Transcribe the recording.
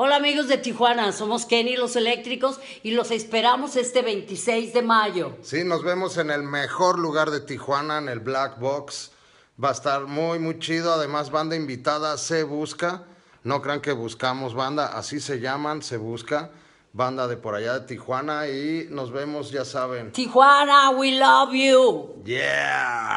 Hola amigos de Tijuana, somos Kenny los Eléctricos y los esperamos este 26 de mayo. Sí, nos vemos en el mejor lugar de Tijuana, en el Black Box. Va a estar muy, muy chido. Además, banda invitada se busca. No crean que buscamos banda, así se llaman, se busca. Banda de por allá de Tijuana y nos vemos, ya saben. Tijuana, we love you. Yeah.